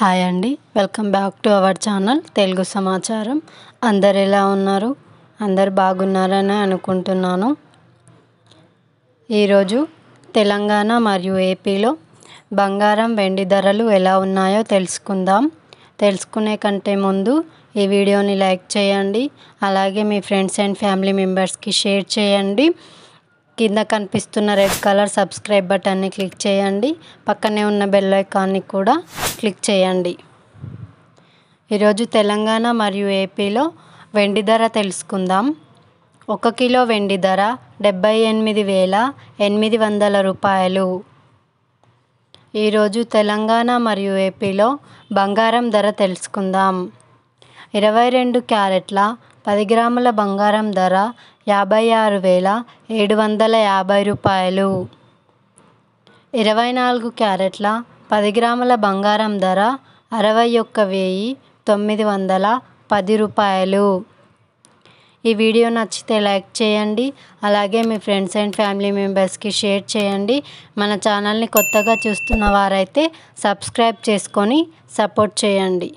hi అండి welcome back to our channel Telugu సమాచారం అందరు ఎలా ఉన్నారు అందరు బాగున్నారని అనుకుంటున్నాను ఈరోజు తెలంగాణ మరియు ఏపీలో బంగారం వెండి ధరలు ఎలా ఉన్నాయో తెలుసుకుందాం తెలుసుకునే కంటే ముందు ఈ వీడియోని లైక్ చేయండి అలాగే మీ ఫ్రెండ్స్ అండ్ ఫ్యామిలీ మెంబర్స్కి షేర్ చేయండి కింద కనిపిస్తున్న రెడ్ కలర్ సబ్స్క్రైబ్ బటన్ని క్లిక్ చేయండి పక్కనే ఉన్న బెల్ ఐకాన్ని కూడా క్లిక్ చేయండి ఈరోజు తెలంగాణ మరియు ఏపీలో వెండి ధర తెలుసుకుందాం ఒక కిలో వెండి ధర డెబ్బై ఎనిమిది వేల ఎనిమిది వందల రూపాయలు ఈరోజు తెలంగాణ మరియు ఏపీలో బంగారం ధర తెలుసుకుందాం ఇరవై రెండు క్యారెట్ల పది గ్రాముల బంగారం ధర యాభై ఆరు వేల ఏడు వందల యాభై రూపాయలు ఇరవై నాలుగు క్యారెట్ల పది గ్రాముల బంగారం ధర అరవై ఒక్క వెయ్యి తొమ్మిది వందల పది రూపాయలు ఈ వీడియో నచ్చితే లైక్ చేయండి అలాగే మీ ఫ్రెండ్స్ అండ్ ఫ్యామిలీ మెంబర్స్కి షేర్ చేయండి మన ఛానల్ని కొత్తగా చూస్తున్న వారైతే సబ్స్క్రైబ్ చేసుకొని సపోర్ట్ చేయండి